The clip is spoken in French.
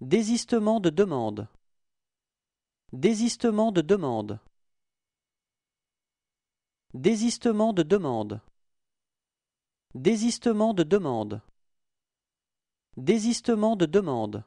Désistement de demande Désistement de demande Désistement de demande Désistement de demande Désistement de demande